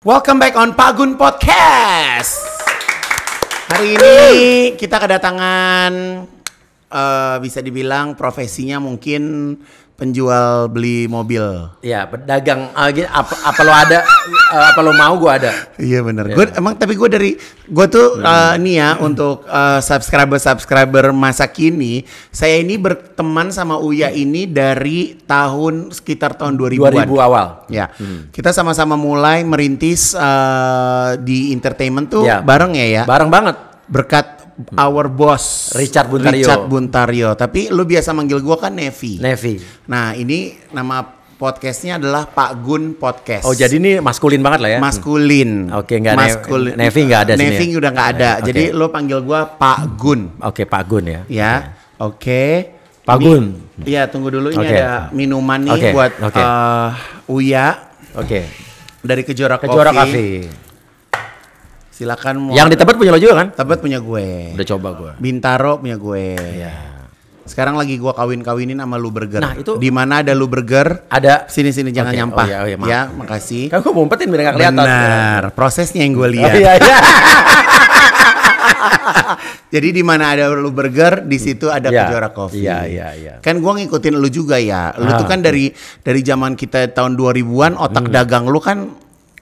Welcome back on Pagun Podcast. Hari ini kita kedatangan uh, bisa dibilang profesinya mungkin penjual beli mobil. Iya, pedagang uh, gini, apa, apa lo ada uh, apa lo mau gue ada. Iya benar. Ya. Gue emang tapi gue dari gue tuh uh, nih ya untuk uh, eh, subscriber subscriber masa kini saya ini berteman sama Uya ini dari tahun sekitar tahun 2000 -an. 2000 awal. Ya. Hmm. Kita sama-sama mulai merintis uh, di entertainment tuh ya. bareng ya ya. Bareng banget. Berkat Hmm. our boss Richard Buntario. Richard Buntario. Tapi lu biasa manggil gua kan Nevi. Nevi. Nah, ini nama podcastnya adalah Pak Gun Podcast. Oh jadi ini maskulin banget lah ya? Maskulin. Hmm. Oke okay, nggak maskulin. Nevi nggak ada. Nevi sini Nevi ya? udah nggak ada. Okay. Jadi lo panggil gua Pak Gun. Oke okay, Pak Gun ya. Ya. Oke. Okay. Pak Gun. Iya tunggu dulu ini okay. ada minuman nih okay. buat okay. Uh, eh, Uya. Oke. Okay. Dari Kejora Coffee. Kejora Coffee. Silakan mau. Yang di Tebet punya lo juga kan? Tebet punya gue. Udah coba gue. Bintaro punya gue. Iya. Sekarang lagi gue kawin-kawinin sama lu burger. Nah, itu di mana ada lu burger? Ada sini sini jangan okay. Oh, nyampah. Oh, iya, oh, iya, Ya, makasih. Kan gue ngumpetin biar kelihatan. Benar, prosesnya yang gue oh, lihat. Oh, iya, iya. Jadi di mana ada lu burger, di situ ada yeah. Kejora Coffee. Iya, yeah, iya, yeah, iya. Yeah. Kan gua ngikutin lu juga ya. Lu ah, tuh kan dari iya. dari zaman kita tahun 2000-an otak mm. dagang lu kan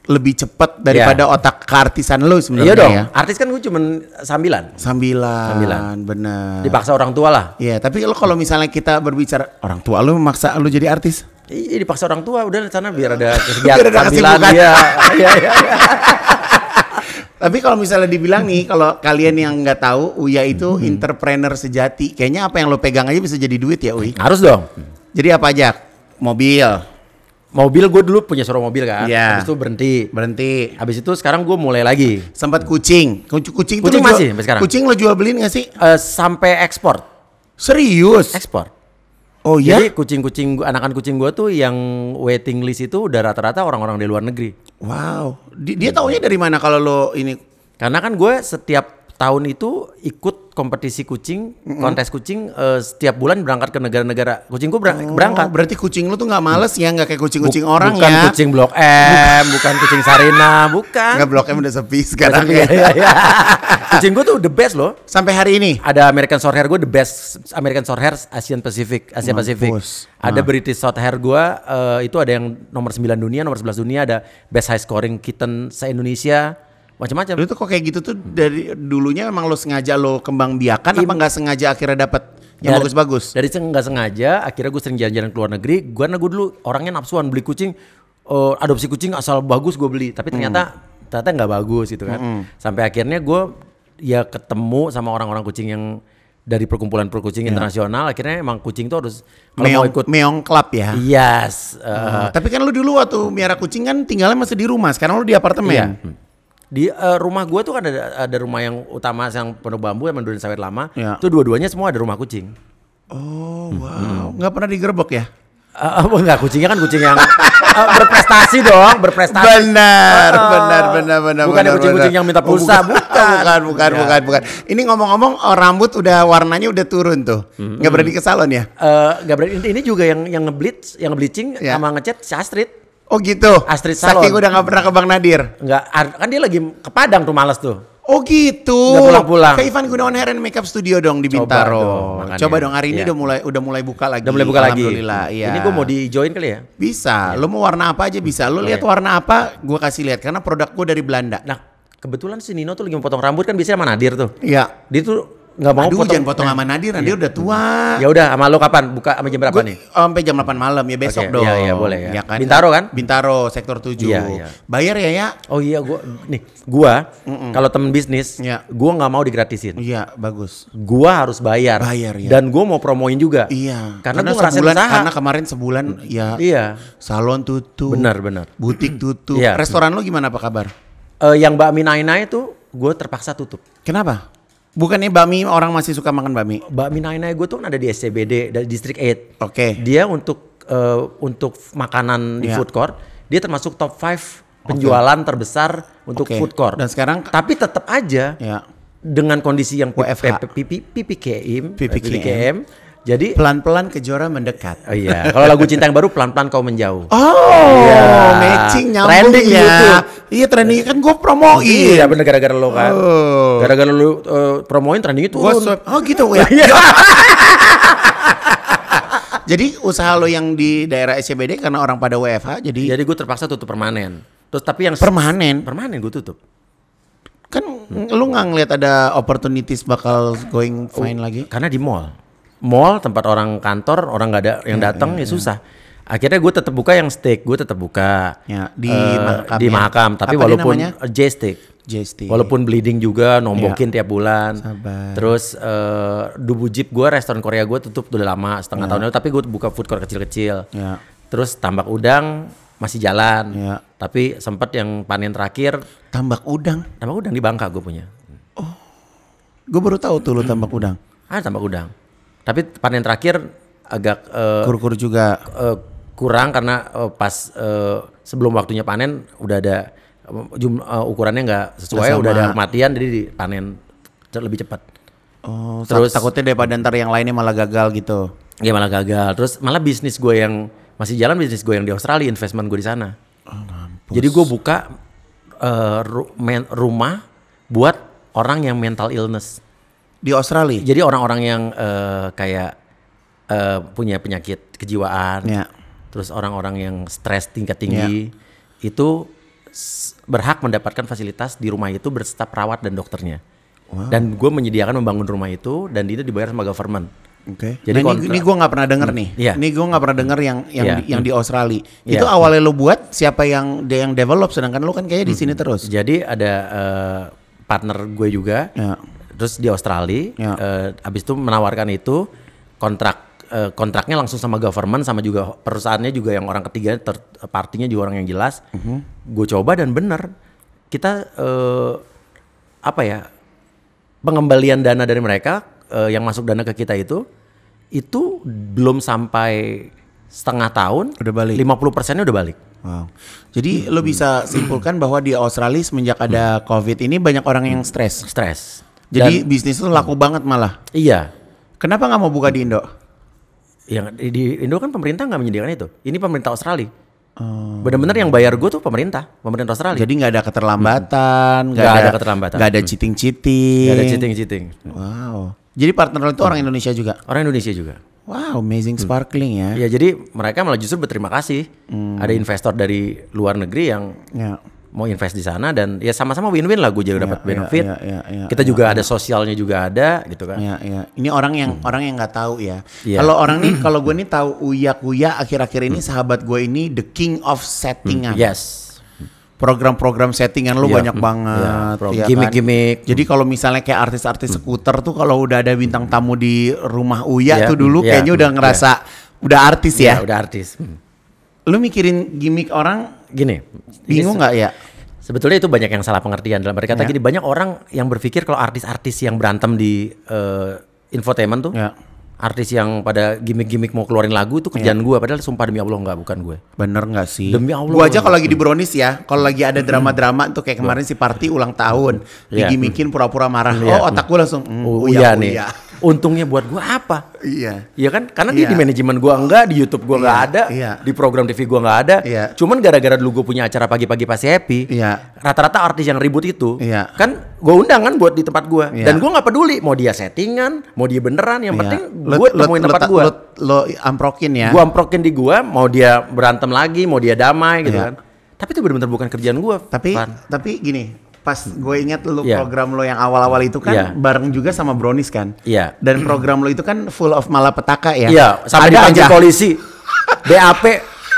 lebih cepat daripada yeah. otak keartisan lo sebenarnya. Iya dong. Ya. Artis kan gue cuman sambilan. Sambilan. Sambilan. benar. Dipaksa orang tua lah. Iya, yeah, tapi lo kalau misalnya kita berbicara orang tua lo memaksa lo jadi artis. Iya, dipaksa orang tua udah sana biar ada kesibukan. biar ada kesibukan. Iya. iya, iya, iya. Tapi kalau misalnya dibilang nih, kalau kalian yang nggak tahu, Uya itu hmm. entrepreneur sejati. Kayaknya apa yang lo pegang aja bisa jadi duit ya, Uy. Harus dong. Jadi apa aja? Mobil, mobil gue dulu punya showroom mobil kan. Iya. Habis itu berhenti. Berhenti. Habis itu sekarang gue mulai lagi. Sempat kucing. Kucing, kucing, kucing masih jual, sekarang. Kucing lo jual beliin gak sih? Uh, sampai ekspor. Serius? Ekspor. Oh iya. Jadi kucing-kucing anakan kucing gue tuh yang waiting list itu udah rata-rata orang-orang dari luar negeri. Wow. Dia, dia taunya dari mana kalau lo ini? Karena kan gue setiap tahun itu ikut kompetisi kucing, mm-hmm. kontes kucing uh, setiap bulan berangkat ke negara-negara. Kucingku berang- oh, berangkat. Berarti kucing lu tuh nggak males ya, nggak kayak kucing-kucing Buk- orang bukan ya? Bukan kucing Blok M, bukan kucing Sarina, bukan. Nggak Blok M udah sepi sekarang. Udah sepi, ya. ya. Iya. kucing gua tuh the best loh. Sampai hari ini. Ada American Shorthair gua the best, American Shorthair Asian Pacific, Asia Mampus. Pacific. Ada ah. British Shorthair gua uh, itu ada yang nomor 9 dunia, nomor 11 dunia, ada best high scoring kitten se Indonesia macam-macam. itu tuh kok kayak gitu tuh dari dulunya emang lo sengaja lo kembang biakan apa nggak sengaja akhirnya dapat yang bagus-bagus? Dari nggak sengaja akhirnya gue sering jalan-jalan ke luar negeri. Gue nah gue dulu orangnya nafsuan beli kucing, uh, adopsi kucing asal bagus gue beli. Tapi ternyata hmm. ternyata nggak bagus gitu kan. Hmm. Sampai akhirnya gue ya ketemu sama orang-orang kucing yang dari perkumpulan perkucing yeah. internasional akhirnya emang kucing tuh harus kalau meong, mau ikut meong club ya. Yes. Uh, uh, Tapi kan lu dulu waktu miara kucing kan tinggalnya masih di rumah, sekarang lu di apartemen. Iya di uh, rumah gue tuh kan ada ada rumah yang utama yang penuh bambu yang mendurin sawit lama ya. tuh dua-duanya semua ada rumah kucing oh hmm. wow hmm. pernah digerebek ya Uh, eh, enggak kucingnya kan kucing yang uh, berprestasi dong, berprestasi. Benar, uh, benar, benar, benar. Bukan kucing-kucing yang minta oh, pulsa, oh, bukan, bukan, bukan, ya. bukan, bukan. Ini ngomong-ngomong oh, rambut udah warnanya udah turun tuh. Mm -hmm. Gak berani ke salon ya? Eh, uh, gak berani. Ini juga yang yang ngeblitz, yang ngeblitzing yeah. sama ngecat si Astrid. Oh gitu. Astrid Salon. Saking udah gak pernah ke Bang Nadir. Enggak, ah, kan dia lagi ke Padang tuh malas tuh. Oh gitu. Gak pulang-pulang. Kayak Ivan Gunawan Hair and Makeup Studio dong di Bintaro. Coba dong, Coba dong hari ini ya. udah mulai udah mulai buka lagi. Udah mulai buka lagi. Alhamdulillah. Iya. Ini gue mau di join kali ya? Bisa. Iya. Lo mau warna apa aja bisa. Lo lihat warna apa, gue kasih lihat karena produk gue dari Belanda. Nah, kebetulan si Nino tuh lagi mau potong rambut kan biasanya sama Nadir tuh. Iya. Dia tuh nggak mau Aduh, potong. jangan potong nah. sama Nadir, Nadir iya. udah tua. Ya udah, sama lo kapan? Buka sama jam berapa nih? Sampai jam 8 malam ya besok dong. Iya, iya boleh ya. ya kan? Bintaro kan? Bintaro sektor 7. Iya, iya. Bayar ya ya. Oh iya gua nih, gua kalau temen bisnis, iya. gua nggak mau digratisin. Iya, bagus. Gua harus bayar. Bayar ya. Dan gua mau promoin juga. Iya. Karena, karena gua sebulan, Karena kemarin sebulan ya Iya. salon tutup. Benar, benar. Butik tutup. Iya. Restoran lo gimana apa kabar? Uh, yang Mbak Minaina itu gue terpaksa tutup. Kenapa? Bukannya bami orang masih suka makan bami? Bami naik-naik gue tuh ada di SCBD dari Distrik 8. Oke. Okay. Dia untuk uh, untuk makanan di iya. food court, dia termasuk top 5 penjualan okay. terbesar untuk okay. food court. Dan sekarang tapi tetap aja yeah. dengan kondisi yang PPKM, PPKM, jadi pelan-pelan kejora mendekat. Oh iya. Kalau lagu cinta yang baru pelan-pelan kau menjauh. Oh, iya. matching nyambung trending gitu. ya. YouTube. Iya trending kan gue promoin. Iya bener gara-gara lo kan. Oh. Gara-gara lo uh, eh, promoin trending itu. oh gitu ya. Iya. jadi usaha lo yang di daerah SCBD karena orang pada WFH jadi Jadi gue terpaksa tutup permanen. Terus tapi yang permanen. Permanen gue tutup kan hmm. lu nggak ngeliat ada opportunities bakal going fine oh, lagi karena di mall mall tempat orang kantor orang nggak ada yang iya, datang iya, ya, ya, susah akhirnya gue tetap buka yang steak gue tetap buka yeah, di uh, makam di makam ya. tapi Apa walaupun J steak J walaupun bleeding juga nombokin ya. tiap bulan Sabar. terus uh, dubu jeep gue restoran Korea gue tutup udah lama setengah ya. tahun lalu tapi gue buka food court kecil-kecil ya. terus tambak udang masih jalan ya. tapi sempat yang panen terakhir tambak udang tambak udang di Bangka gue punya oh gue baru tahu tuh lo tambak udang ah tambak udang tapi panen terakhir agak uh, kur-kur juga uh, kurang karena uh, pas uh, sebelum waktunya panen udah ada jumlah uh, ukurannya nggak sesuai, udah ada kematian jadi dipanen lebih cepat. Oh, terus takutnya daripada ntar yang lainnya malah gagal gitu. Iya malah gagal. Terus malah bisnis gue yang masih jalan bisnis gue yang di Australia, investment gue di sana. Oh, Jadi gue buka uh, ru rumah buat orang yang mental illness di Australia. Jadi orang-orang yang uh, kayak uh, punya penyakit kejiwaan, yeah. terus orang-orang yang stres tingkat tinggi yeah. itu berhak mendapatkan fasilitas di rumah itu berserta perawat dan dokternya. Wow. Dan gue menyediakan membangun rumah itu dan dia dibayar sama government. Oke. Okay. Jadi nah, ini, ini gue nggak pernah denger hmm. nih. Yeah. Ini gue nggak pernah denger yang yang yeah. di, yang hmm. di Australia. Yeah. Itu awalnya lo buat siapa yang yang develop sedangkan lo kan kayaknya di sini terus. Jadi ada uh, partner gue juga. Yeah terus di Australia ya. uh, abis itu menawarkan itu kontrak eh, kontraknya langsung sama government sama juga perusahaannya juga yang orang ketiga partinya juga orang yang jelas uh mhm. -huh. gue coba dan bener kita uh, apa ya pengembalian dana dari mereka uh, yang masuk dana ke kita itu itu belum sampai setengah tahun udah balik 50 persennya udah balik Wow. Jadi hmm. lo bisa hmm. simpulkan bahwa di Australia semenjak ada hmm. COVID ini banyak orang yang stres. Stres. Jadi Dan, bisnis itu laku banget malah. Iya. Kenapa nggak mau buka di Indo? Yang di Indo kan pemerintah nggak menyediakan itu. Ini pemerintah Australia. Hmm. Oh. benar bener yang bayar gue tuh pemerintah, pemerintah Australia. Jadi nggak ada keterlambatan, hmm. nggak hmm. ada, ada keterlambatan, nggak ada cheating-cheating, nggak ada cheating-cheating. Wow. Jadi partner itu orang Indonesia juga. Orang Indonesia juga. Wow, amazing hmm. sparkling ya. Ya jadi mereka malah justru berterima kasih. Hmm. Ada investor dari luar negeri yang ya mau invest di sana dan ya sama-sama win-win lah gue jadi ya, dapat yeah, benefit. Yeah, yeah, yeah, kita yeah, juga yeah. ada sosialnya juga ada gitu kan. Iya yeah, Ini orang yang hmm. orang yang nggak tahu ya. Yeah. Kalau orang nih kalau gue nih tahu uya-uya akhir-akhir ini hmm. sahabat gue ini the king of settingan. Hmm. Yes program-program settingan lu yeah. banyak iya, banget yeah. ya gimmick, kan? Jadi kalau misalnya kayak artis-artis hmm. skuter tuh kalau udah ada bintang tamu di rumah Uya yeah. tuh dulu yeah. kayaknya udah iya. ngerasa yeah. udah artis iya, ya. Yeah, udah artis. Hmm. Lu mikirin gimmick orang gini. Bingung nggak ya? Sebetulnya itu banyak yang salah pengertian dalam berkata. Yeah. Gini banyak orang yang berpikir kalau artis-artis yang berantem di uh, infotainment tuh, yeah. artis yang pada gimmick-gimmick mau keluarin lagu itu kerjaan yeah. gue. Padahal sumpah demi Allah nggak, bukan gue. Bener nggak sih? Demi Allah. Gue aja kalau lagi di Brownies ya, kalau lagi ada drama-drama tuh kayak kemarin si Party ulang tahun, yeah. digimikin pura-pura marah. Yeah. Oh otak gue langsung, mm, uya, uya nih. Uya untungnya buat gua apa? Iya. Iya kan? Karena iya. dia di manajemen gua enggak, di YouTube gua iya. enggak ada, iya. di program TV gua enggak ada. Iya. Cuman gara-gara dulu gua punya acara pagi-pagi pasti happy. Iya. Rata-rata artis yang ribut itu, iya. kan Gua undang kan buat di tempat gua. Iya. Dan gua nggak peduli mau dia settingan, mau dia beneran, yang iya. penting lo, temuin lo, tempat gua. Lo, lo amprokin ya? Gua amprokin di gua. mau dia berantem lagi, mau dia damai gitu iya. kan. Tapi itu benar-benar bukan kerjaan gua. Tapi, Pan. tapi gini, pas hmm. gue ingat lu yeah. program lo yang awal-awal itu kan yeah. bareng juga sama Bronis kan. Iya. Yeah. Dan program lo itu kan full of malapetaka ya. Iya, yeah, ada dipanggil aja. polisi. BAP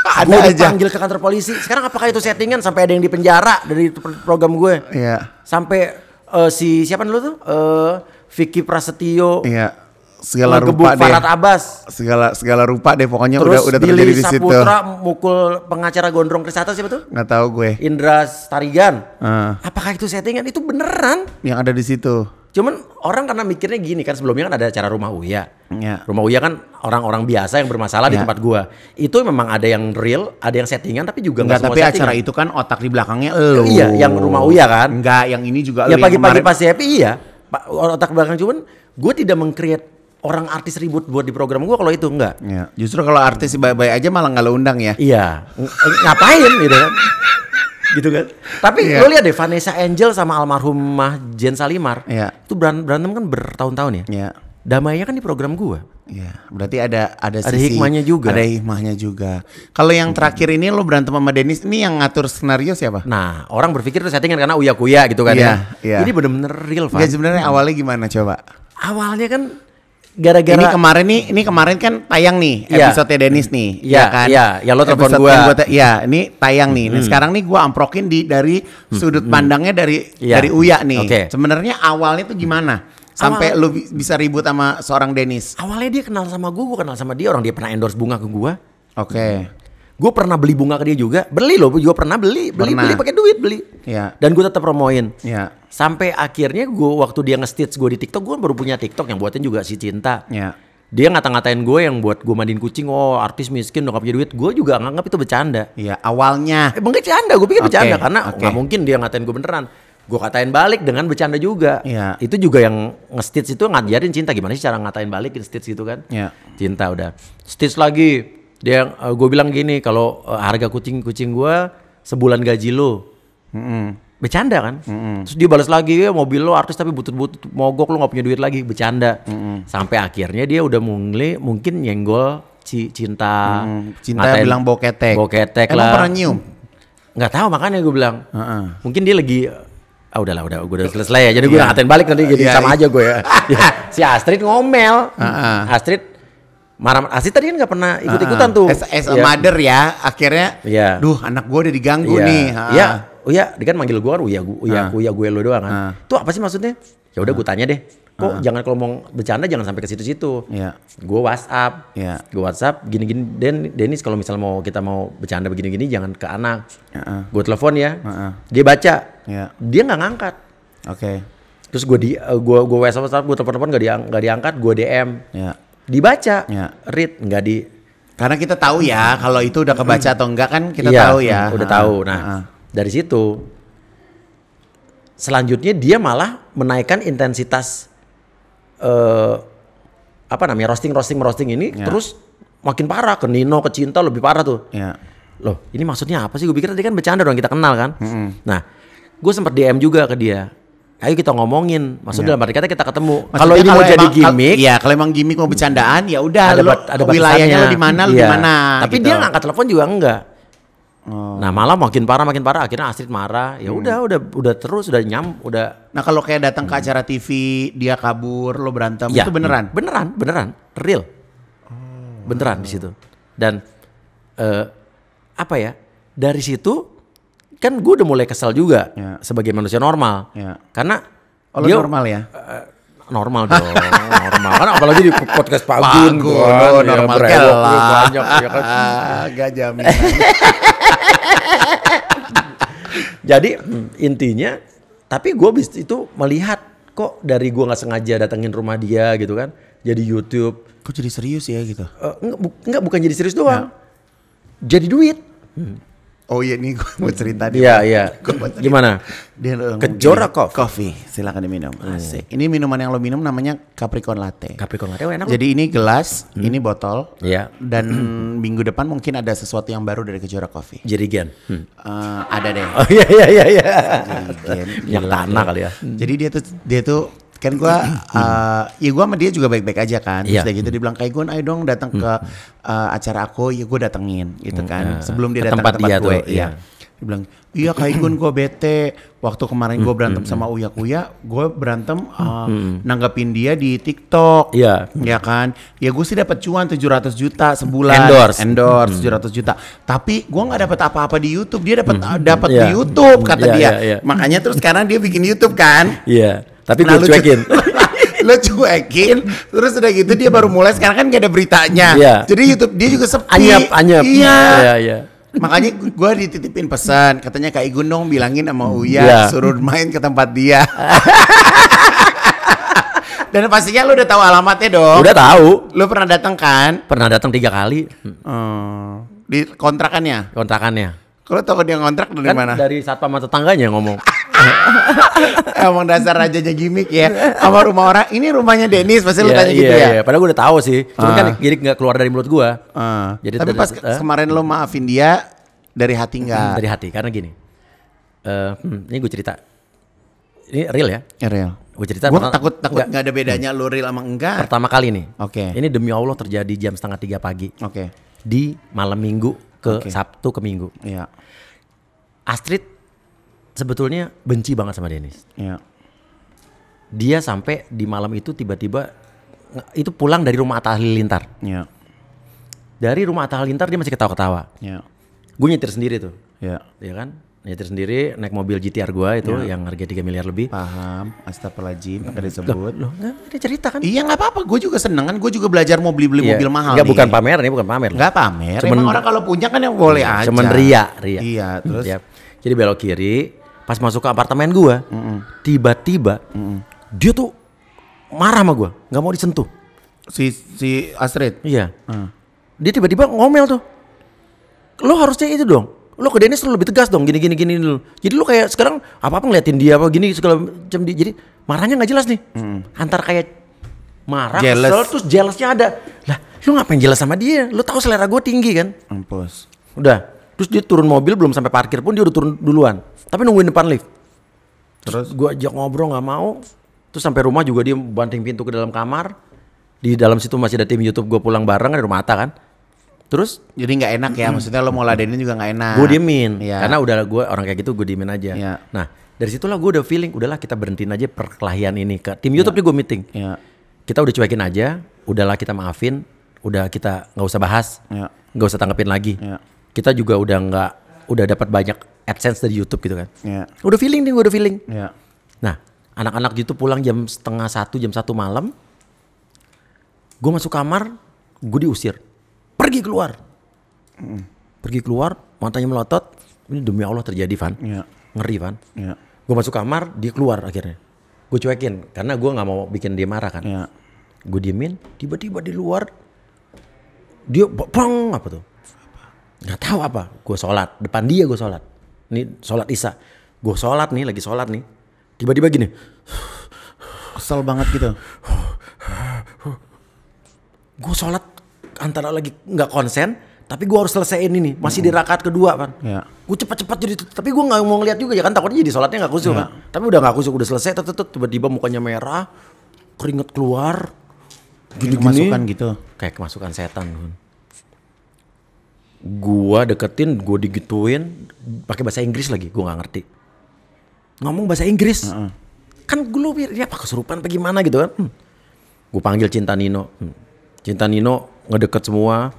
ada gua aja. Panggil ke kantor polisi. Sekarang apakah itu settingan sampai ada yang di penjara dari program gue? Iya. Yeah. Sampai uh, si siapa dulu tuh? uh, Vicky Prasetyo. Iya. Yeah segala rupa deh. Farad Abbas. Segala segala rupa deh pokoknya Terus udah udah terjadi di situ. Saputra mukul pengacara gondrong Krisata siapa tuh? Nggak tahu gue. Indra Starigan. Uh. Apakah itu settingan? Itu beneran? Yang ada di situ. Cuman orang karena mikirnya gini kan sebelumnya kan ada acara rumah Uya. Yeah. Rumah Uya kan orang-orang biasa yang bermasalah yeah. di ya. tempat gua. Itu memang ada yang real, ada yang settingan tapi juga enggak, tapi settingan. acara itu kan otak di belakangnya elu. Iya, yang rumah Uya kan. Enggak, yang ini juga Ya pagi-pagi pasti ya, happy iya. Otak belakang cuman gue tidak mengcreate orang artis ribut buat di program gue kalau itu enggak. Ya. Justru kalau artis baik-baik aja malah nggak lo undang ya. Iya. Eh, ngapain gitu kan? gitu kan. Tapi yeah. lo lihat deh Vanessa Angel sama almarhumah Jen Salimar. Iya. Yeah. Itu berantem kan bertahun-tahun ya. Iya. Yeah. Damainya kan di program gua. Iya, berarti ada ada, ada sisi, hikmahnya juga. Ada hikmahnya juga. Kalau yang terakhir ini lo berantem sama Denis, ini yang ngatur skenario siapa? Nah, orang berpikir itu settingan karena uya kuya gitu kan yeah, ya. Yeah. Ini bener-bener real, Pak. Ya sebenarnya awalnya gimana coba? Awalnya kan gara-gara ini kemarin nih ini kemarin kan tayang nih yeah. episode Dennis nih yeah, ya kan ya yeah, ya lo telepon gue ya ini tayang nih nah, hmm. nah sekarang nih gua amprokin di dari hmm, sudut hmm. pandangnya dari yeah. dari Uya nih okay. sebenarnya awalnya tuh gimana sampai Awal, lu bisa ribut sama seorang Dennis awalnya dia kenal sama gua gua kenal sama dia orang dia pernah endorse bunga ke gua oke okay gue pernah beli bunga ke dia juga beli loh gue pernah beli beli pernah. beli pakai duit beli ya. dan gue tetap promoin ya. sampai akhirnya gue waktu dia nge-stitch gue di TikTok gue baru punya TikTok yang buatin juga si cinta ya. dia ngata-ngatain gue yang buat gue mandiin kucing oh artis miskin dong punya duit gue juga nganggap itu bercanda ya awalnya emang bercanda gue pikir okay. bercanda karena nggak okay. mungkin dia ngatain gue beneran gue katain balik dengan bercanda juga. Ya. Itu juga yang nge-stitch itu ngajarin cinta gimana sih cara ngatain balik nge-stitch gitu kan. Ya. Cinta udah. Stitch lagi dia uh, eh, gue bilang gini kalau uh, harga kucing kucing gue sebulan gaji lo mm-hmm. bercanda kan mm-hmm. terus dia balas lagi ya mobil lo artis tapi butut butut mogok lo nggak punya duit lagi bercanda mm-hmm. sampai akhirnya dia udah mungli mungkin nyenggol ci, cinta mm-hmm. cinta ngatain, bilang boketek boketek Emang lah pernah nyium nggak tahu makanya gue bilang uh-uh. mungkin dia lagi ah udahlah udah gue udah selesai ya jadi yeah. gue ngatain balik nanti jadi yeah. sama iya. aja gue ya. ya si Astrid ngomel uh-uh. Astrid marah ah, asih tadi kan nggak pernah ikut-ikutan uh, tuh. As, as a yeah. mother ya, akhirnya yeah. duh anak gue udah diganggu yeah. nih. Iya. Yeah. Oh ya, dia kan manggil gue kan, uya gue, uya, uh. uya gue lo doang kan. Uh. Tuh apa sih maksudnya? Ya udah uh. gue tanya deh. Kok uh. jangan kalau mau bercanda jangan sampai ke situ-situ. Iya. Yeah. Gue WhatsApp. Iya. Yeah. Gue WhatsApp gini-gini Den Denis kalau misal mau kita mau bercanda begini-gini jangan ke anak. Uh. Ya, gue telepon ya. Uh. Dia baca. Yeah. Dia nggak ngangkat. Oke. Okay. Terus gue di gue eh, gue WhatsApp WhatsApp gue telepon-telepon gak, diang, gak diangkat, gue DM. Iya. Yeah dibaca, ya. read nggak di karena kita tahu ya kalau itu udah kebaca atau enggak kan kita iya, tahu ya. Udah ha, tahu. Ah, nah, ha. Ah. dari situ selanjutnya dia malah menaikkan intensitas uh, apa namanya roasting roasting roasting ini ya. terus makin parah ke Nino ke Cinta lebih parah tuh. Ya. Loh, ini maksudnya apa sih? Gue pikir tadi kan bercanda dong kita kenal kan. -hmm. Nah, gue sempat DM juga ke dia ayo kita ngomongin maksudnya ya. dalam arti kata kita ketemu kalau ini mau jadi gimmick ya kalau emang gimmick mau bercandaan ya udah ada, lo, ada wilayahnya lo di mana lo di iya. mana tapi gitu. dia ngangkat telepon juga enggak Oh. Nah malah makin parah makin parah akhirnya Astrid marah ya hmm. udah hmm. udah udah terus udah nyam udah. Nah kalau kayak datang ke hmm. acara TV dia kabur lo berantem ya, itu beneran beneran beneran real oh. beneran di situ dan uh, apa ya dari situ kan gue udah mulai kesel juga yeah. sebagai manusia normal. Yeah. Karena oh, dia normal ya. Uh, normal dong, normal. Karena apalagi di podcast Pak Gun kan, oh, ya, normal ya, kalah. Banyak ya kan. Gak jamin. Jadi hmm, intinya tapi gue itu melihat kok dari gue nggak sengaja datengin rumah dia gitu kan jadi YouTube kok jadi serius ya gitu uh, eh, enggak, bu enggak bukan jadi serius doang nah. jadi duit hmm. Oh iya nih gue mau hmm. cerita nih. Iya iya. Gimana? Dia eh, Kejora coffee. Coffee, silakan diminum. Hmm. Asik. Ini minuman yang lo minum namanya Capricorn Latte. Capricorn Latte oh, enak. Jadi ini gelas, hmm. ini botol. Iya. Dan minggu depan mungkin ada sesuatu yang baru dari Kejora Coffee. gen. Hmm. Uh, ada deh. Oh iya iya iya iya. gen. Yang tanah gitu. kali ya. Jadi dia tuh dia tuh kan gue uh, ya gue sama dia juga baik-baik aja kan yeah. terus gitu dibilang kayak gue ayo dong datang ke uh, acara aku ya gue datengin gitu kan iya. sebelum dia datang ke tempat, tempat dia gue tuh, ya. Dia bilang, iya Kaikun gue bete. Waktu kemarin gue berantem sama Uya Kuya, gue berantem uh, nanggapin dia di TikTok. Iya. Yeah. Ya kan? Ya gue sih dapat cuan 700 juta sebulan. Endorse. Endorse 700 juta. Tapi gue nggak dapat apa-apa di YouTube. Dia dapat uh, dapat yeah. di YouTube kata yeah, dia. Yeah, yeah. Makanya terus sekarang dia bikin YouTube kan? Iya. Yeah. Tapi gue nah, cuekin. lo cuekin terus udah gitu dia baru mulai sekarang kan gak ada beritanya yeah. jadi YouTube dia juga sepi anyap anyap iya iya yeah, yeah. Makanya gue dititipin pesan, katanya Kak Igun dong bilangin sama Uya yeah. suruh main ke tempat dia. Dan pastinya lu udah tahu alamatnya dong. Udah tahu. Lu pernah datang kan? Pernah datang tiga kali. Hmm. Di kontrakannya? Kontrakannya. Kalau tahu dia kontrak dari kan mana? Dari satpam tetangganya ngomong. Emang dasar rajanya gimmick ya. Sama rumah orang, ini rumahnya Dennis pasti yeah, lu iya, tanya gitu iya, ya. Yeah. Padahal gue udah tahu sih. Cuma kan ah. jadi nggak keluar dari mulut gue. Ah. Jadi Tapi pas eh. kemarin lu maafin dia dari hati nggak? Dari hati karena gini. Eh, hmm, ini gue cerita. Ini real ya? ya real. Gue cerita. Gue takut takut nggak ada bedanya hmm. lu real sama enggak. Pertama kali nih. Oke. Ini demi Allah terjadi jam setengah tiga pagi. Oke. Di malam minggu ke Sabtu ke Minggu. Iya. Astrid sebetulnya benci banget sama Dennis. Iya. Dia sampai di malam itu tiba-tiba itu pulang dari rumah Atta Halilintar. Iya. Dari rumah Atta Halilintar dia masih ketawa-ketawa. Iya. Gue nyetir sendiri tuh. Iya. Iya kan? Nyetir sendiri naik mobil GTR gua itu ya. yang harga 3 miliar lebih. Paham. Astagfirullahaladzim, enggak disebut. Loh, ada cerita kan? Iya, gak apa-apa. Gue juga seneng kan. Gue juga belajar mau beli-beli ya. mobil mahal. Enggak bukan pamer nih, bukan pamer. Gak pamer. Cuman, Emang orang kalau punya kan yang boleh cuman iya, aja. Cuman ria, ria. Iya, terus. ya. Jadi belok kiri, pas masuk ke apartemen gue tiba-tiba dia tuh marah sama gue nggak mau disentuh si si Astrid iya mm. dia tiba-tiba ngomel tuh lo harusnya itu dong lo ke Dennis lo lebih tegas dong gini gini gini lo jadi lo kayak sekarang apa apa ngeliatin dia apa gini segala macam jadi marahnya nggak jelas nih mm. antar kayak marah jealous. kesel terus jealousnya ada lah lo ngapain jelas sama dia lo tahu selera gue tinggi kan empos udah terus dia turun mobil belum sampai parkir pun dia udah turun duluan tapi nungguin depan lift terus, terus gue ajak ngobrol nggak mau terus sampai rumah juga dia banting pintu ke dalam kamar di dalam situ masih ada tim YouTube gue pulang bareng ada rumah Ata kan terus jadi nggak enak ya mm. maksudnya lo mau ladenin juga nggak enak gue diemin ya. karena udah gue orang kayak gitu gue diemin aja ya. nah dari situlah gue udah feeling udahlah kita berhentiin aja perkelahian ini ke tim YouTube ya. gue meeting ya. kita udah cuekin aja udahlah kita maafin udah kita nggak usah bahas iya. nggak ya. usah tanggepin lagi ya kita juga udah nggak udah dapat banyak adsense dari YouTube gitu kan. Yeah. Udah feeling nih, udah feeling. Yeah. Nah, anak-anak gitu pulang jam setengah satu, jam satu malam. Gue masuk kamar, gue diusir. Pergi keluar. Mm. Pergi keluar, matanya melotot. Ini demi Allah terjadi, Van. Yeah. Ngeri, Van. Yeah. Gue masuk kamar, dia keluar akhirnya. Gue cuekin, karena gue nggak mau bikin dia marah kan. Yeah. Gue diemin, tiba-tiba di luar. Dia bang apa tuh? nggak tahu apa gue sholat depan dia gue sholat ini sholat isa, gue sholat nih lagi sholat nih tiba-tiba gini kesel banget gitu gue sholat antara lagi nggak konsen tapi gue harus selesaiin ini masih di rakaat kedua kan ya. gue cepat-cepat jadi tapi gue nggak mau ngeliat juga ya kan takutnya jadi sholatnya nggak kusuk ya. tapi udah nggak kusuk udah selesai tiba-tiba mukanya merah keringet keluar gini-gini kayak kemasukan gitu kayak kemasukan setan gua deketin gua digituin pakai bahasa Inggris lagi gua nggak ngerti ngomong bahasa Inggris uh -uh. kan gua lu ya apa kesurupan apa gimana gitu kan hmm. gua panggil Cinta Nino hmm. Cinta Nino ngedeket semua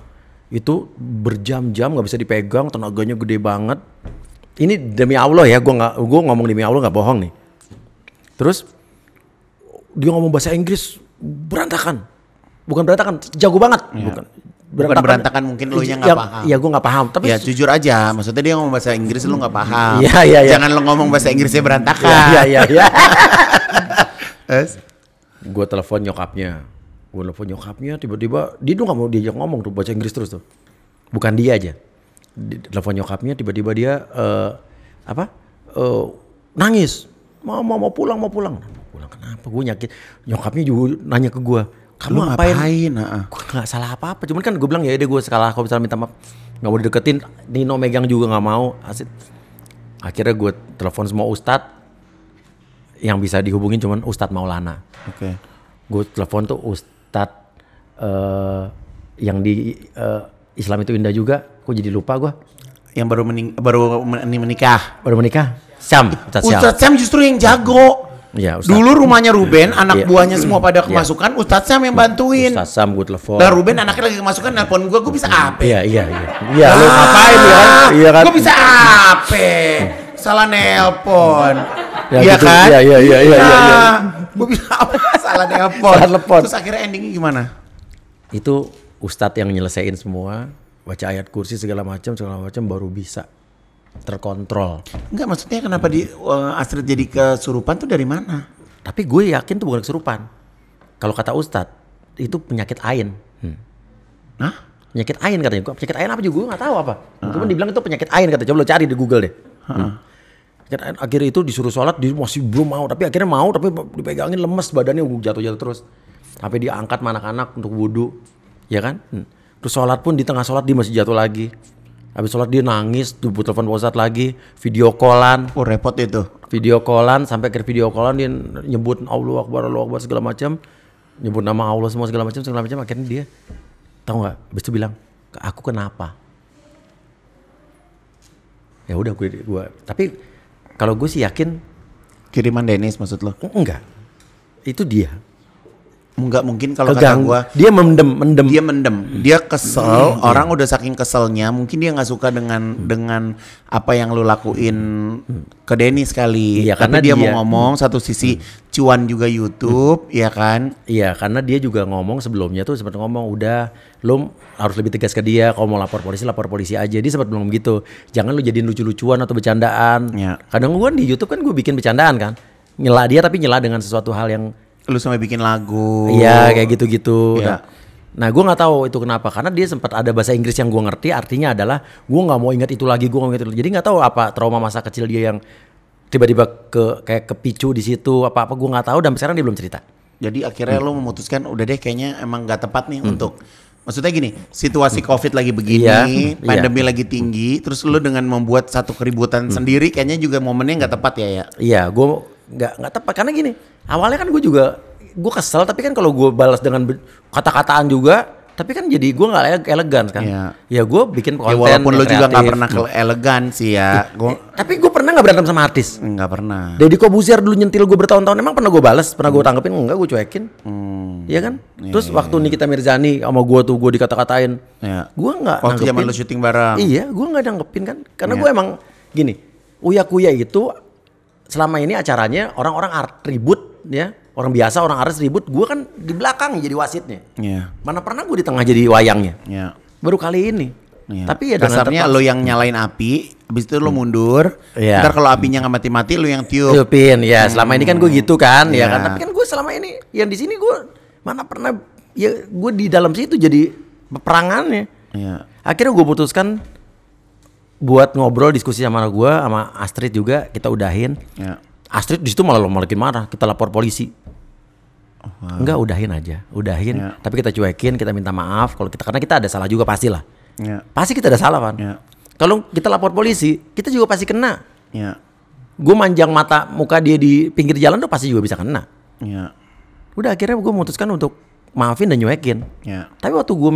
itu berjam-jam nggak bisa dipegang tenaganya gede banget ini demi Allah ya gua nggak gua ngomong demi Allah nggak bohong nih terus dia ngomong bahasa Inggris berantakan bukan berantakan jago banget yeah. bukan berantakan, Bukan berantakan mungkin lu yang nggak ya, paham. Iya, gue nggak paham. Tapi ya jujur aja, maksudnya dia ngomong bahasa Inggris lu nggak paham. Iya, iya, iya. Jangan lu ngomong bahasa Inggrisnya berantakan. Iya, iya, iya. gue telepon nyokapnya. Gue telepon nyokapnya tiba-tiba dia tuh nggak mau diajak ngomong tuh bahasa Inggris terus tuh. Bukan dia aja. Di, telepon nyokapnya tiba-tiba dia uh, apa? Uh, nangis. Mau mau mau pulang, mau pulang. Mau pulang kenapa? Gue nyakit. Nyokapnya juga nanya ke gue kamu Lu ngapain? ngapain? Gue nggak salah apa-apa. Cuman kan gue bilang ya deh gue sekalah Kalau misalnya minta maaf, nggak mau dideketin. Nino megang juga nggak mau. Asit. Akhirnya gue telepon semua ustad yang bisa dihubungin cuman Ustadz Maulana. Oke. Okay. Gue telepon tuh ustad uh, eh, yang di uh, Islam itu indah juga. Gue jadi lupa gue. Yang baru mening baru menikah. Baru menikah. Sam. Ustadz Sam. justru yang jago. Ya, Ustaz. Dulu rumahnya Ruben, ya, anak ya. buahnya semua hmm. pada kemasukan, ya. Ustadz Sam yang hmm. bantuin. Ustadz Sam gue telepon. Nah Ruben anaknya lagi kemasukan, nelpon gue, gue bisa hmm. apa? Ya? Iya, iya, iya. Iya, ah, lu ngapain ya Iya kan? Gue bisa apa? Ya? Salah nelpon. Iya ya gitu, kan? Iya, iya, iya, iya, iya. Ya, ya. Nah, gue bisa apa? Salah nelpon. Salah telepon. Terus akhirnya endingnya gimana? Itu Ustadz yang nyelesain semua, baca ayat kursi segala macam segala macam baru bisa terkontrol. Enggak maksudnya kenapa di uh, Astrid jadi kesurupan tuh dari mana? Tapi gue yakin tuh bukan kesurupan. Kalau kata Ustadz itu penyakit ain. Hmm. Hah? Penyakit ain katanya. Penyakit ain apa juga gue gak tahu apa. Uh-huh. Ah. Cuman dibilang itu penyakit ain katanya. Coba lo cari di Google deh. Uh-huh. Hmm. akhirnya itu disuruh sholat dia masih belum mau. Tapi akhirnya mau tapi dipegangin lemes badannya uh, jatuh-jatuh terus. Tapi diangkat anak-anak untuk wudhu. Ya kan? Hmm. Terus sholat pun di tengah sholat dia masih jatuh lagi Habis sholat dia nangis, tuh telepon Pak lagi, video callan. Oh repot itu. Video callan sampai ke video callan dia nyebut Allah Akbar, Allah Akbar segala macam, nyebut nama Allah semua segala macam segala macam akhirnya dia tahu nggak? Habis itu bilang, "Aku kenapa?" Ya udah gue gue tapi kalau gue sih yakin kiriman Dennis maksud lo? Enggak. Itu dia nggak mungkin kalau kata gue dia mendem mendem dia mendem dia kesel hmm. orang udah saking keselnya mungkin dia nggak suka dengan hmm. dengan apa yang lu lakuin hmm. ke Denny sekali ya, tapi karena dia, dia mau ngomong satu sisi hmm. cuan juga YouTube hmm. ya kan iya karena dia juga ngomong sebelumnya tuh sempat ngomong udah lu harus lebih tegas ke dia kalau mau lapor polisi lapor polisi aja dia sempat ngomong gitu jangan lu jadiin lucu-lucuan atau bercandaan ya. kadang gue kan di YouTube kan gue bikin bercandaan kan nyela dia tapi nyela dengan sesuatu hal yang lu sampai bikin lagu iya kayak gitu-gitu ya. nah Nah, gue nggak tahu itu kenapa karena dia sempat ada bahasa Inggris yang gue ngerti artinya adalah gue nggak mau ingat itu lagi gue nggak itu jadi nggak tahu apa trauma masa kecil dia yang tiba-tiba ke kayak kepicu di situ apa apa gue nggak tahu dan sekarang dia belum cerita. Jadi akhirnya hmm. lo memutuskan udah deh kayaknya emang nggak tepat nih hmm. untuk maksudnya gini situasi hmm. covid lagi begini iya, pandemi iya. lagi tinggi terus lo dengan membuat satu keributan hmm. sendiri kayaknya juga momennya nggak tepat ya ya. Iya gue nggak nggak tepat karena gini awalnya kan gue juga gue kesel tapi kan kalau gue balas dengan kata-kataan juga tapi kan jadi gue nggak elegan kan yeah. ya gue bikin ya, konten ya, walaupun lo juga nggak pernah elegan sih ya gua... Eh, tapi gue pernah nggak berantem sama artis nggak pernah jadi kok Kobusier dulu nyentil gue bertahun-tahun emang pernah gue balas pernah gue hmm. tanggepin enggak gue cuekin hmm. Iya kan iya, terus yeah, waktu yeah. Nikita Mirzani sama gue tuh gue dikata-katain yeah. gue nggak waktu zaman lo syuting bareng iya gue nggak nanggepin kan karena yeah. gue emang gini Uya Kuya itu selama ini acaranya orang-orang ribut ya orang biasa orang artis ribut gue kan di belakang jadi wasitnya yeah. mana pernah gue di tengah jadi wayangnya yeah. baru kali ini yeah. tapi ya dasarnya lo yang nyalain api abis itu lo hmm. mundur yeah. ntar kalau apinya nggak mati-mati lo yang tiup tiupin ya hmm. selama ini kan gue hmm. gitu kan yeah. ya iya. kan tapi kan gue selama ini yang di sini gue mana pernah ya gue di dalam situ jadi peperangannya yeah. akhirnya gue putuskan buat ngobrol diskusi sama gue sama Astrid juga kita udahin. Ya. Astrid di situ malah lo makin marah, kita lapor polisi. Enggak udahin aja, udahin. Ya. Tapi kita cuekin, kita minta maaf kalau kita karena kita ada salah juga pasti Ya. Pasti kita ada salah kan. Ya. Kalau kita lapor polisi, kita juga pasti kena. Ya. Gue manjang mata muka dia di pinggir jalan tuh pasti juga bisa kena. Ya. Udah akhirnya gue memutuskan untuk maafin dan nyuekin. Ya. Tapi waktu gue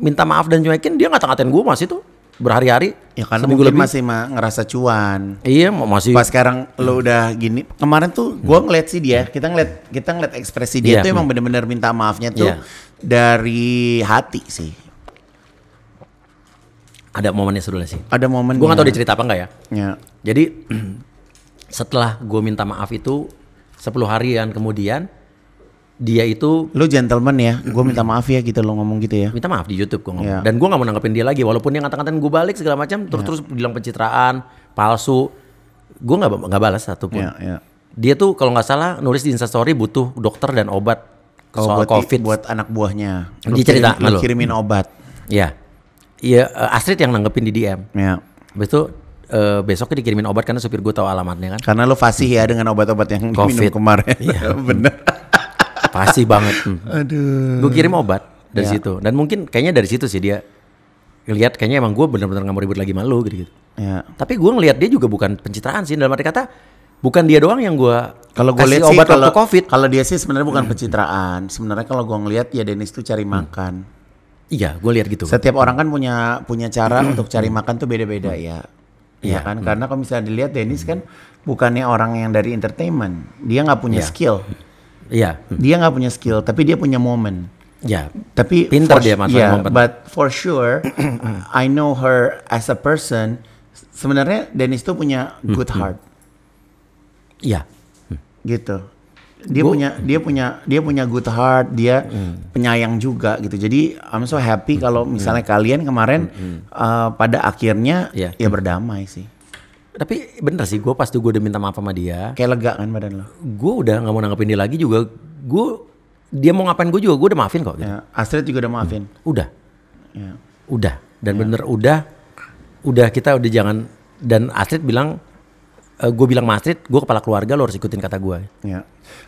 minta maaf dan nyuekin dia nggak ngatain gue masih tuh berhari-hari ya karena seminggu mungkin lebih. masih ma ngerasa cuan iya masih pas sekarang lo udah gini kemarin tuh gue hmm. ngeliat sih dia kita ngeliat kita ngeliat ekspresi dia yeah. tuh emang bener-bener minta maafnya tuh yeah. dari hati sih ada momennya sebelumnya sih ada momen gue gak tau cerita apa enggak ya yeah. jadi setelah gue minta maaf itu 10 harian kemudian dia itu lu gentleman ya gue minta maaf ya gitu lo ngomong gitu ya minta maaf di YouTube gue ngomong yeah. dan gue nggak mau nanggepin dia lagi walaupun dia ngata-ngatain gue balik segala macam terus yeah. terus bilang pencitraan palsu gue nggak nggak balas satupun yeah, yeah. dia tuh kalau nggak salah nulis di instastory butuh dokter dan obat kalo oh, soal buat covid di, buat anak buahnya dia cerita lu kirimin obat ya yeah. Iya, yeah, Astrid yang nanggepin di DM yeah. betul uh, besoknya dikirimin obat karena supir gue tahu alamatnya kan. Karena lo fasih ya dengan obat-obat yang COVID. minum kemarin. Iya. Bener pasti banget. Hmm. Aduh. Gue kirim obat dari ya. situ. Dan mungkin kayaknya dari situ sih dia ngelihat kayaknya emang gue benar-benar nggak mau ribut lagi malu gitu. -gitu. Ya. Tapi gue ngelihat dia juga bukan pencitraan sih dalam arti kata bukan dia doang yang gue kalau gue lihat obat kalau, waktu covid kalau dia sih sebenarnya bukan pencitraan sebenarnya kalau gue ngelihat ya Dennis tuh cari hmm. makan iya gue lihat gitu setiap orang kan punya punya cara hmm. untuk cari hmm. makan tuh beda-beda hmm. ya iya, iya kan hmm. karena kalau misalnya dilihat Dennis kan bukannya orang yang dari entertainment dia nggak punya ya. skill Iya. Hmm. Dia nggak punya skill, tapi dia punya momen. Ya. Tapi pintar dia manfaat iya, yeah, momen. But for sure, I know her as a person. Sebenarnya Dennis tuh punya hmm, good hmm. heart. Iya. Hmm. Gitu. Dia Bo punya dia punya dia punya good heart, dia hmm. penyayang juga gitu. Jadi I'm so happy kalau misalnya kalian kemarin uh, pada akhirnya yeah. ya berdamai sih tapi bener sih gue pas tuh gue udah minta maaf sama dia kayak lega kan badan lo gue udah nggak mau nanggepin dia lagi juga gue dia mau ngapain gue juga gue udah maafin kok gitu. ya, Astrid juga udah maafin udah ya. udah dan ya. bener udah udah kita udah jangan dan Astrid bilang uh, eh, gue bilang sama Astrid gue kepala keluarga lo harus ikutin kata gue ya.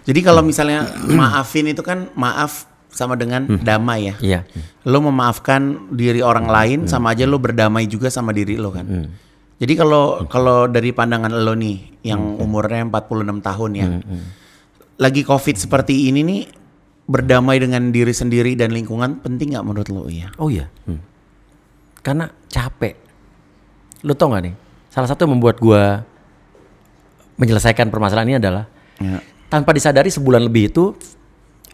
jadi kalau hmm. misalnya maafin itu kan maaf sama dengan hmm. damai ya. Iya. Lo memaafkan diri orang lain hmm. sama aja lo berdamai juga sama diri lo kan. Hmm jadi kalau hmm. kalau dari pandangan lo nih yang hmm. umurnya 46 tahun ya. Hmm, hmm. Lagi Covid seperti ini nih berdamai dengan diri sendiri dan lingkungan penting nggak menurut lo ya? Oh iya. Hmm. Karena capek. Lo tau gak nih? Salah satu yang membuat gua menyelesaikan permasalahan ini adalah ya. tanpa disadari sebulan lebih itu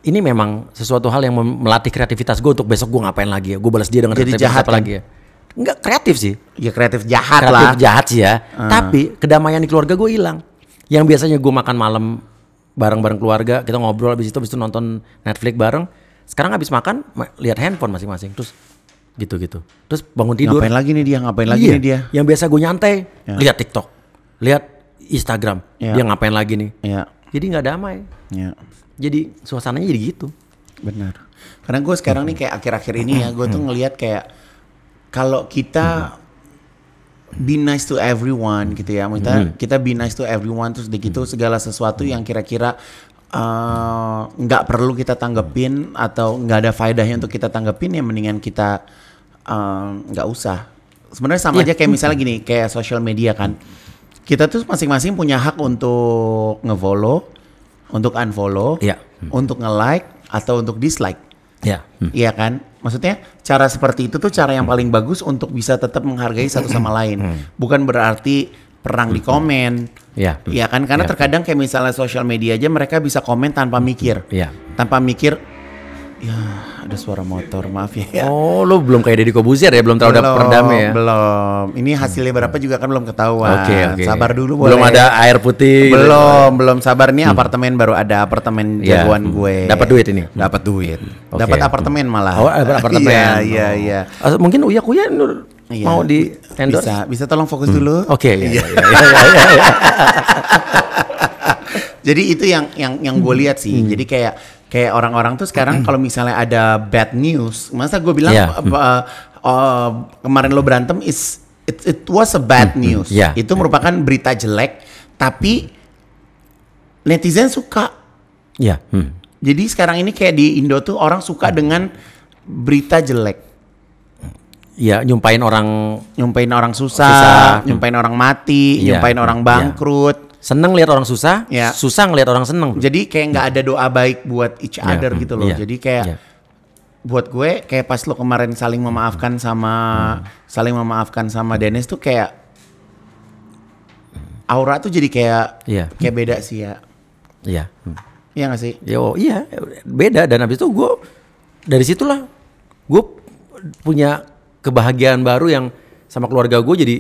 ini memang sesuatu hal yang melatih kreativitas gue untuk besok gue ngapain lagi ya gue balas dia dengan kreativitas apa kan? lagi ya Enggak kreatif sih. Ya kreatif jahat kreatif lah. Kreatif jahat sih ya. Hmm. Tapi kedamaian di keluarga gue hilang. Yang biasanya gue makan malam bareng-bareng keluarga, kita ngobrol habis itu habis itu nonton Netflix bareng. Sekarang habis makan lihat handphone masing-masing terus gitu-gitu. Terus bangun tidur. Ngapain lagi nih dia? Ngapain lagi iya. nih dia? Yang biasa gue nyantai, ya. lihat TikTok, lihat Instagram. Ya. Dia ngapain lagi nih? Ya. Jadi nggak damai. Ya. Jadi suasananya jadi gitu. Benar. Karena gue sekarang nih kayak akhir-akhir ini ya, gue tuh ngelihat kayak kalau kita hmm. be nice to everyone gitu ya, kita -hmm. kita be nice to everyone terus begitu hmm. segala sesuatu yang kira-kira eh, nggak uh, perlu kita tanggepin atau nggak ada faedahnya untuk kita tanggepin ya mendingan kita eh, nggak uh, usah. Sebenarnya sama ya. aja kayak misalnya gini, kayak sosial media kan. Kita tuh masing-masing punya hak untuk nge follow, untuk unfollow, iya. hmm. untuk nge-like atau untuk dislike. Ya. Iya kan? Maksudnya cara seperti itu tuh cara yang paling bagus untuk bisa tetap menghargai satu sama lain. Hmm. Bukan berarti perang di komen. Iya. Iya kan karena ya. terkadang kayak misalnya sosial media aja mereka bisa komen tanpa mikir. Iya. Tanpa mikir Ya, ada suara motor. Maaf ya. Oh, lo belum kayak Deddy Kobuzier ya, belum terlalu belum, peredam ya? Belum. Ini hasilnya berapa juga kan belum ketahuan. Oke, okay, okay. Sabar dulu boleh. Belum ada air putih. Gitu. Belum, belum sabar nih hmm. apartemen baru ada apartemen yeah. jagoan hmm. gue. Dapat duit ini. Hmm. Dapat duit. Okay. Dapat hmm. apartemen malah. Oh, apartemen. Iya, iya, iya. Oh. Ah, mungkin Uya Kuya Iya. Mau di endorse? Bisa, bisa tolong fokus hmm. dulu. Oke, okay, iya. iya, iya, iya, iya. iya, iya. Jadi itu yang yang yang gue lihat sih. Hmm. Jadi kayak kayak orang-orang tuh sekarang mm. kalau misalnya ada bad news, masa gue bilang yeah. uh, uh, kemarin lo berantem is it, it was a bad mm. news. Yeah. Itu merupakan berita jelek, tapi netizen suka. Ya. Yeah. Hmm. Jadi sekarang ini kayak di Indo tuh orang suka dengan berita jelek. Ya, nyumpain orang nyumpain orang susah, susah. nyumpain hmm. orang mati, yeah. nyumpain orang bangkrut. Yeah seneng lihat orang susah, yeah. susah ngelihat orang seneng. Jadi kayak nggak ya. ada doa baik buat each yeah. other gitu loh. Yeah. Jadi kayak yeah. buat gue kayak pas lo kemarin saling memaafkan sama mm. saling memaafkan sama Dennis tuh kayak aura tuh jadi kayak yeah. kayak beda sih ya. ya. Hmm. Iya. Yeah. Iya Iya gak sih? Yo, iya, beda dan habis itu gue dari situlah gue punya kebahagiaan baru yang sama keluarga gue jadi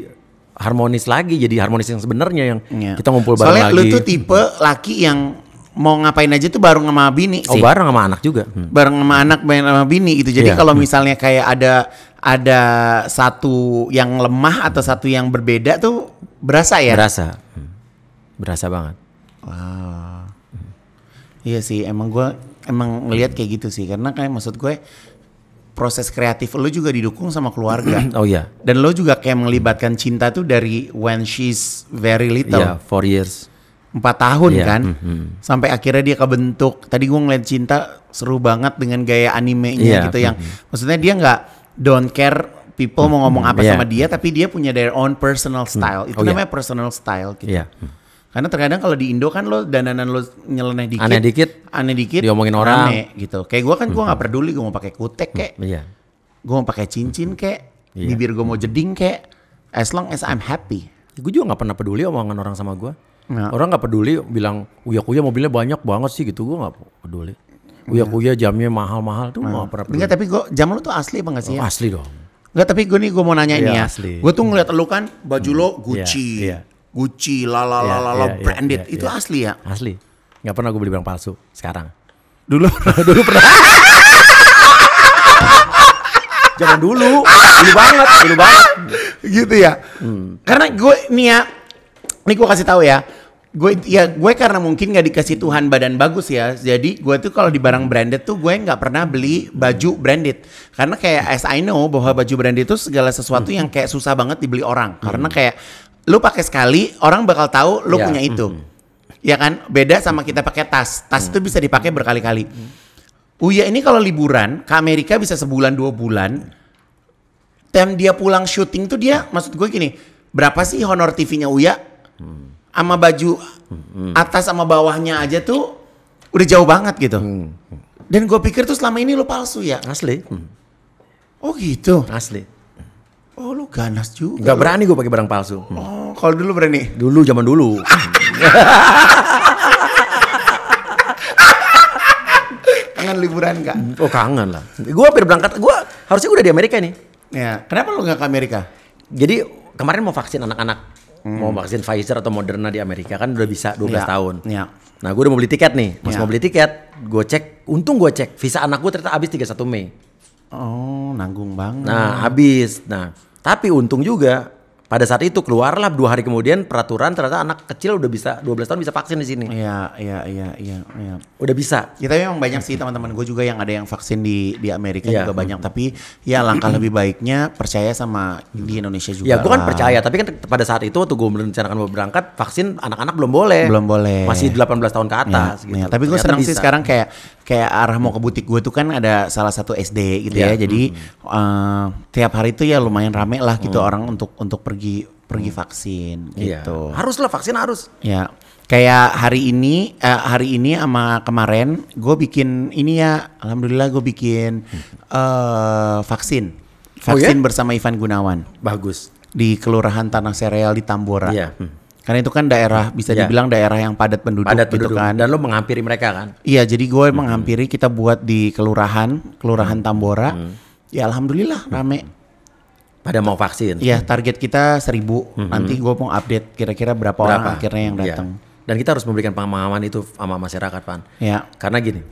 harmonis lagi jadi harmonis yang sebenarnya yang yeah. kita ngumpul bareng Soalnya lagi. Soalnya lu tuh tipe laki yang mau ngapain aja tuh bareng sama bini oh, sih. Oh, bareng sama anak juga. Hmm. Bareng sama anak, bareng sama bini gitu. Jadi yeah. kalau hmm. misalnya kayak ada ada satu yang lemah atau satu yang berbeda tuh berasa ya? Berasa. Hmm. Berasa banget. Wow. Hmm. Iya sih, emang gue emang ngelihat kayak gitu sih karena kayak maksud gue proses kreatif lo juga didukung sama keluarga. oh iya. Yeah. Dan lo juga kayak melibatkan cinta tuh dari when she's very little. Yeah, four years. Empat tahun yeah. kan. Mm-hmm. Sampai akhirnya dia kebentuk. Tadi gue ngeliat cinta seru banget dengan gaya animenya yeah. gitu yang mm-hmm. maksudnya dia nggak don't care people mm-hmm. mau ngomong apa yeah. sama dia mhm. tapi dia punya their own personal style. Mm-hmm. Itu oh, iya. namanya yeah. personal style gitu. Yeah. Mhm. Karena terkadang kalau di Indo kan lo dananan lo nyeleneh dikit, aneh dikit, aneh dikit, diomongin orang, aneh, gitu. Kayak gue kan gue gak mhm. peduli gue mau pakai kutek kayak, iya. gue mau pakai cincin kayak, iya. bibir gue mau jeding kayak, as long as I'm happy. Gue juga gak pernah peduli omongan orang sama gue. Nah. Orang gak peduli bilang uya kuya mobilnya banyak banget sih gitu, gue gak peduli. Uya kuya jamnya mahal-mahal tuh nah. gak pernah peduli. Enggak tapi gue jam lo tuh asli apa nggak sih? Ya? asli dong. Enggak tapi gue nih gue mau nanya ini iya, ya. Gue tuh ngeliat lo kan baju hmm. lo iya, Gucci. Yeah, yeah Gucci, lalalala, yeah, iya, iya, branded, iya, itu asli ya? Asli, nggak pernah gue beli barang palsu. Sekarang, dulu, dulu pernah. Jangan dulu, dulu banget, dulu banget. Gitu ya. Hmm. Karena gue nih ya, nih gue kasih tahu ya gue ya gue karena mungkin nggak dikasih Tuhan badan bagus ya jadi gue tuh kalau di barang branded tuh gue nggak pernah beli baju branded karena kayak as I know bahwa baju branded itu segala sesuatu yang kayak susah banget dibeli orang karena hmm. kayak lu pakai sekali orang bakal tahu lu yeah. punya itu. Mm-hmm. Ya kan? Beda sama kita pakai tas. Tas mm-hmm. itu mm. bisa dipakai mm. berkali-kali. Mm-hmm. Uya ini kalau liburan ke Amerika bisa sebulan dua bulan. Tem dia pulang syuting tuh dia maksud gue gini, berapa sih honor TV-nya Uya? Mm. Sama baju atas sama bawahnya aja tuh udah jauh banget gitu. Dan gue pikir tuh selama ini lu palsu ya. Asli. Oh gitu. Asli. Oh lu ganas juga. Gak berani gue pakai barang palsu. Hmm. Oh kalau dulu berani? Dulu zaman dulu. kangen liburan gak? Oh kangen lah. Gue hampir berangkat. Gue harusnya udah di Amerika nih. Ya. Kenapa lu gak ke Amerika? Jadi kemarin mau vaksin anak-anak. Hmm. Mau vaksin Pfizer atau Moderna di Amerika kan udah bisa 12 ya. tahun. Ya. Nah gue udah mau beli tiket nih. Mas ya. mau beli tiket. Gue cek. Untung gue cek. Visa anak gue ternyata habis 31 Mei. Oh, nanggung banget. Nah, habis. Nah, tapi untung juga pada saat itu keluarlah dua hari kemudian peraturan ternyata anak kecil udah bisa 12 tahun bisa vaksin di sini. Iya, iya, iya, iya, iya. Udah bisa. Ya tapi memang banyak sih teman-teman gue juga yang ada yang vaksin di di Amerika ya. juga banyak, tapi ya langkah lebih baiknya percaya sama di Indonesia ya, juga. Ya, gue kan percaya, tapi kan pada saat itu waktu gue merencanakan mau berangkat, vaksin anak-anak belum boleh. Belum boleh. Masih 18 tahun ke iya, atas ya, gitu. Ya. Tapi gue senang sih sekarang kayak kayak arah mau ke butik gue tuh kan ada salah satu SD gitu yeah. ya. Iya. Jadi hmm. uh, tiap hari tuh ya lumayan rame lah gitu mm. orang untuk untuk pergi pergi hmm. vaksin iya. gitu. Yeah. Harus lah vaksin harus. Ya. Kayak hari ini uh, hari ini sama kemarin gue bikin ini ya alhamdulillah gue bikin uh, eh, vaksin. Vaksin oh, yeah? bersama Ivan Gunawan. Bagus. Di Kelurahan Tanah Sereal di Tambora. Yeah. Mm. Karena itu kan daerah iya. bisa iya. dibilang daerah yang padat penduduk, padat gitu penduduk kan. Dan lo menghampiri mereka kan? Iya, jadi gue hmm. menghampiri kita buat di kelurahan, kelurahan hmm. Tambora. Hmm. Ya alhamdulillah rame. Pada mau vaksin. Iya, target kita seribu. Hmm. Nanti gue mau update kira-kira berapa, berapa orang akhirnya yang iya. datang. Ya. Dan kita harus memberikan pemahaman itu sama masyarakat, Pan. Iya. Karena gini,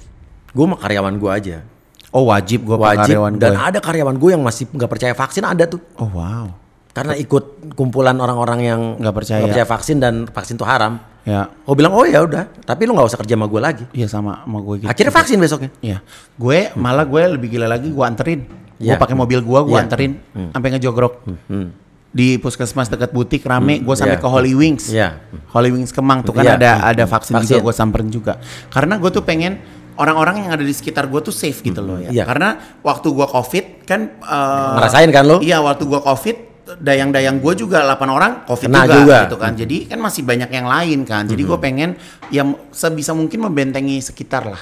gue mau karyawan gue aja. Oh wajib gue wajib, karyawan dan ada karyawan gue yang masih nggak percaya vaksin ada tuh. Oh wow karena ikut kumpulan orang-orang yang nggak percaya. percaya vaksin dan vaksin itu haram. Ya. Oh bilang oh ya udah, tapi lu nggak usah kerja sama gue lagi. Iya sama sama gue gitu. Akhirnya vaksin besoknya. Iya. Gue hmm. malah gue lebih gila lagi gue anterin. Ya. Gue pakai mobil gue, gue ya. anterin hmm. sampai ngejogrok. Hmm. hmm. Di puskesmas dekat butik rame, hmm. gue sampai yeah. ke Holy Wings. Yeah. Holy Wings Kemang tuh kan yeah. ada ada vaksin, hmm. vaksin. juga gue samperin juga. Karena gue tuh pengen orang-orang yang ada di sekitar gue tuh safe gitu loh ya. Yeah. Karena waktu gue covid kan uh, ngerasain kan lo? Iya waktu gue covid dayang-dayang gue juga 8 orang covid juga, juga gitu kan. Jadi kan masih banyak yang lain kan. Jadi gue pengen yang sebisa mungkin membentengi sekitar lah.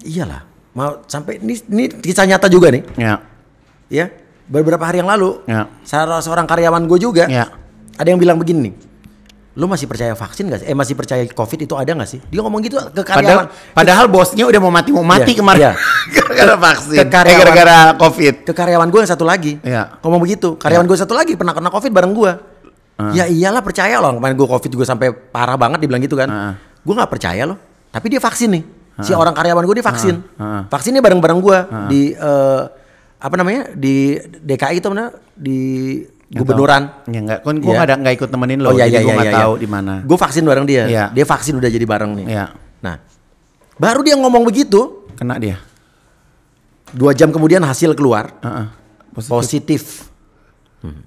Iyalah. Mau sampai ini ini kisah nyata juga nih. Ya. Ya. Beberapa hari yang lalu, ya. salah seorang karyawan gue juga, ya. ada yang bilang begini nih lu masih percaya vaksin gak sih? Eh masih percaya covid itu ada gak sih? Dia ngomong gitu ke karyawan. Padahal, padahal bosnya udah mau mati mau iya, mati yeah, kemarin. Yeah. gara-gara vaksin. Ke eh, karyawan, eh, gara-gara covid. Ke karyawan gue yang satu lagi. Yeah. Ngomong begitu. Karyawan yeah. gue satu lagi pernah kena covid bareng gue. Uh. Ah. Ya iyalah percaya loh. Kemarin gue covid juga sampai parah banget dibilang gitu kan. Uh. Ah. Gue gak percaya loh. Tapi dia vaksin nih. Uh. Si ah. orang karyawan gue dia vaksin. Uh. Uh. Vaksinnya bareng-bareng gue uh. di uh, apa namanya di DKI itu mana di gubernuran ya enggak kan gue yeah. ada nggak ikut temenin lo oh, iya, iya, jadi gue iya, nggak iya, tahu di mana gue vaksin bareng dia yeah. dia vaksin udah jadi bareng nih yeah. nah baru dia ngomong begitu kena dia dua jam kemudian hasil keluar uh -uh. positif, positif. Hmm.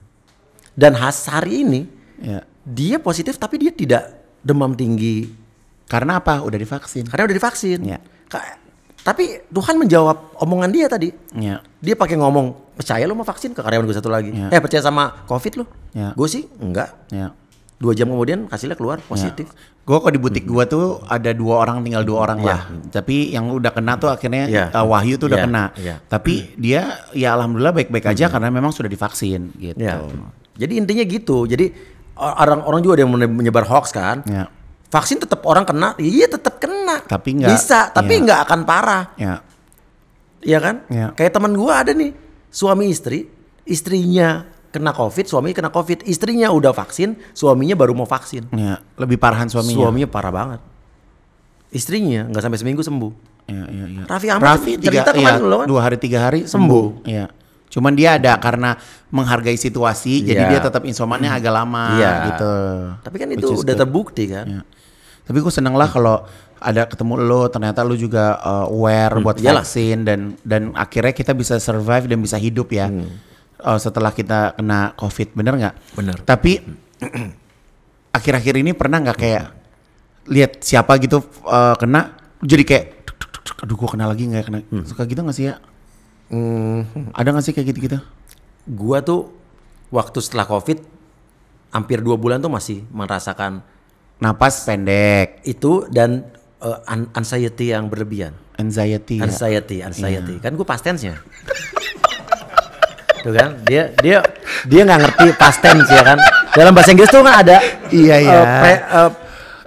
dan hari ini yeah. dia positif tapi dia tidak demam tinggi karena apa udah divaksin karena udah divaksin yeah. tapi Tuhan menjawab omongan dia tadi yeah. dia pakai ngomong percaya lo mau vaksin ke karyawan gue satu lagi. Yeah. Eh percaya sama covid lo Yeah. Gue sih enggak. Yeah. Dua jam kemudian hasilnya keluar ya. positif. Yeah. Gue kok di butik gue tuh ada dua orang tinggal dua orang yeah. lah. Tapi yang udah kena tuh akhirnya yeah. Ya. uh, Wahyu tuh udah yeah. kena. Yeah. Tapi yeah. dia ya alhamdulillah baik-baik aja hmm. karena memang sudah divaksin gitu. Yeah. Jadi intinya gitu. Jadi orang-orang juga ada yang menyebar hoax kan. Yeah. Vaksin tetap orang kena, iya tetap kena. Tapi nggak bisa, tapi ya. nggak akan parah. Iya yeah. kan? Yeah. Kayak teman gue ada nih suami istri, istrinya kena COVID, suaminya kena COVID, istrinya udah vaksin, suaminya baru mau vaksin. Ya, lebih parahan suaminya. Suaminya parah banget. Istrinya nggak sampai seminggu sembuh. Ya, ya, ya. Raffi Ahmad Raffi tiga, cerita iya, kemarin ya, loh kan? Dua hari tiga hari sembuh. sembuh. Ya. Cuman dia ada karena menghargai situasi, ya. jadi iya. dia tetap insomannya hmm. agak lama ya. gitu. Tapi kan itu udah terbukti kan. Ya. Tapi gue seneng lah kalau ada ketemu lo ternyata lo juga uh, aware hmm, buat vaksin dan dan akhirnya kita bisa survive dan bisa hidup ya hmm. uh, setelah kita kena covid bener nggak bener tapi akhir-akhir ini pernah nggak kayak lihat siapa gitu uh, kena jadi kayak tuk, aduh gua kena lagi nggak ya, kena hmm. suka gitu nggak sih ya hmm. ada nggak sih kayak gitu gitu gua tuh waktu setelah covid hampir dua bulan tuh masih merasakan napas pendek itu dan uh, anxiety yang berlebihan. Anxiety. Anxiety, ya. anxiety. Yeah. Iya. Kan gue past tense-nya. tuh kan dia dia dia nggak ngerti past tense ya kan. Dalam bahasa Inggris tuh kan ada iya iya. Uh,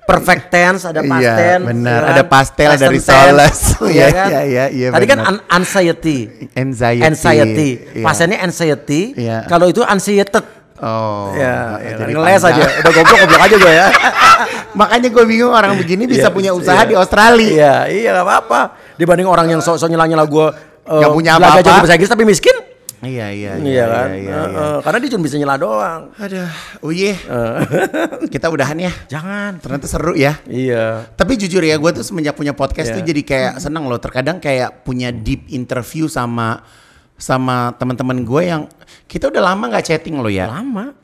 perfect tense, ada past yeah, tense. benar, ya kan? ada pastel, ada risoles. Iya ya Iya kan? iya iya. Tadi kan anxiety. Anxiety. Anxiety. Yeah. Iya. anxiety. Yeah. Kalau itu anxiety Oh. Ya, ya ngeles aja. Udah goblok goblok aja gue ya. Makanya gue bingung orang iya, begini bisa yeah, punya iya. usaha yeah. di Australia. Iya, yeah, iya gak apa-apa. Dibanding orang yang sok-sok nyelanya nyela gue uh, punya apa-apa. Belajar bahasa Inggris tapi miskin. Iya iya iya, iya kan? Iya, iya, iya. Uh, uh, karena dia cuma bisa nyela doang. Ada. Oh iya. Uh. Kita udahan ya. Jangan. Ternyata seru ya. Iya. Tapi jujur ya, gue tuh semenjak punya podcast yeah. tuh iya. jadi kayak seneng loh. Terkadang kayak punya deep interview sama sama teman-teman gue yang kita udah lama nggak chatting lo ya. Lama.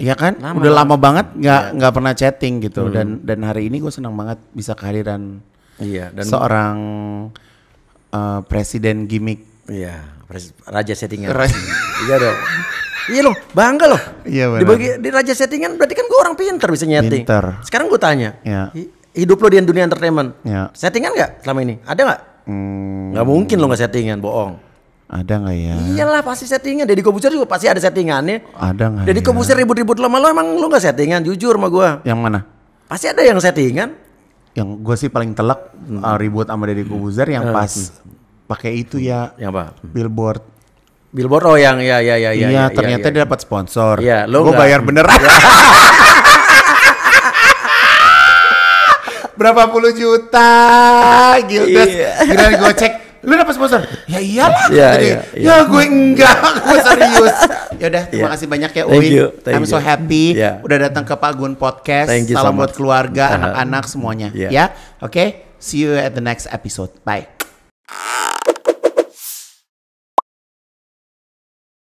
Iya kan? Lama, udah lama banget nggak iya. nggak ya. pernah chatting gitu hmm. dan dan hari ini gue senang banget bisa kehadiran iya dan seorang uh, presiden gimmick. Iya, pres raja settingan. Raja. iya dong. Iya lo bangga lo Iya benar. Dibagi di raja settingan berarti kan gue orang pinter bisa nyeting. Pinter. Sekarang gue tanya, ya. hidup lo di dunia entertainment, ya. settingan nggak selama ini? Ada nggak? Hmm. mungkin lo nggak settingan, bohong. Ada nggak ya? Iyalah pasti settingan. Deddy komputer juga pasti ada settingannya. Ada nggak? Deddy ya? ribut-ribut lama lo emang lo nggak settingan? Jujur sama gue. Yang mana? Pasti ada yang settingan. Yang gue sih paling telak hmm. uh, ribut sama Deddy Kobuser yang hmm. pas hmm. pakai itu ya. Yang apa? Billboard. Billboard oh yang ya ya ya, ya iya, ya. Iya ternyata ya, ya. dia dapat sponsor. Iya lo. Gue bayar bener. Ya. Berapa puluh juta? Gildas. Iya. gue cek lu dapat sponsor ya iyalah ya, Jadi, ya, ya. ya gue enggak gue serius ya udah terima ya. kasih banyak ya Uin I'm so happy yeah. udah datang ke Pagun Podcast thank salam so buat keluarga uh-huh. anak-anak uh semuanya yeah. ya oke okay? see you at the next episode bye